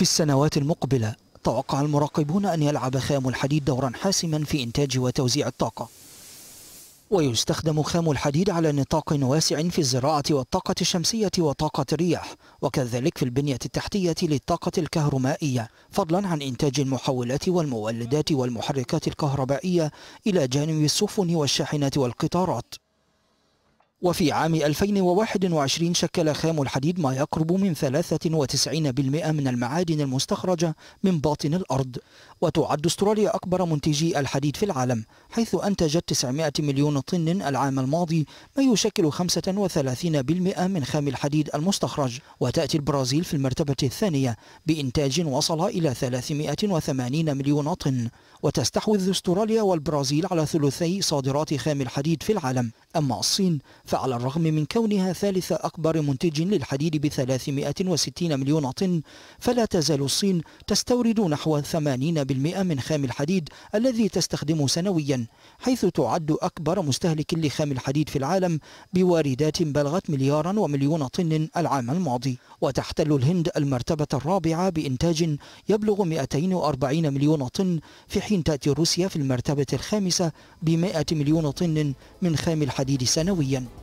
في السنوات المقبلة توقع المراقبون أن يلعب خام الحديد دورا حاسما في إنتاج وتوزيع الطاقة ويستخدم خام الحديد على نطاق واسع في الزراعة والطاقة الشمسية وطاقة الرياح وكذلك في البنية التحتية للطاقة الكهرومائية فضلا عن إنتاج المحولات والمولدات والمحركات الكهربائية إلى جانب السفن والشاحنات والقطارات وفي عام 2021 شكل خام الحديد ما يقرب من 93% من المعادن المستخرجة من باطن الأرض وتعد استراليا أكبر منتجي الحديد في العالم حيث أنتجت 900 مليون طن العام الماضي ما يشكل 35% من خام الحديد المستخرج وتأتي البرازيل في المرتبة الثانية بإنتاج وصل إلى 380 مليون طن وتستحوذ استراليا والبرازيل على ثلثي صادرات خام الحديد في العالم أما الصين فعلى الرغم من كونها ثالث أكبر منتج للحديد ب 360 مليون طن فلا تزال الصين تستورد نحو 80% من خام الحديد الذي تستخدمه سنويا حيث تعد أكبر مستهلك لخام الحديد في العالم بواردات بلغت مليارا ومليون طن العام الماضي وتحتل الهند المرتبة الرابعة بإنتاج يبلغ 240 مليون طن في حين تأتي روسيا في المرتبة الخامسة ب 100 مليون طن من خام الحديد سنويا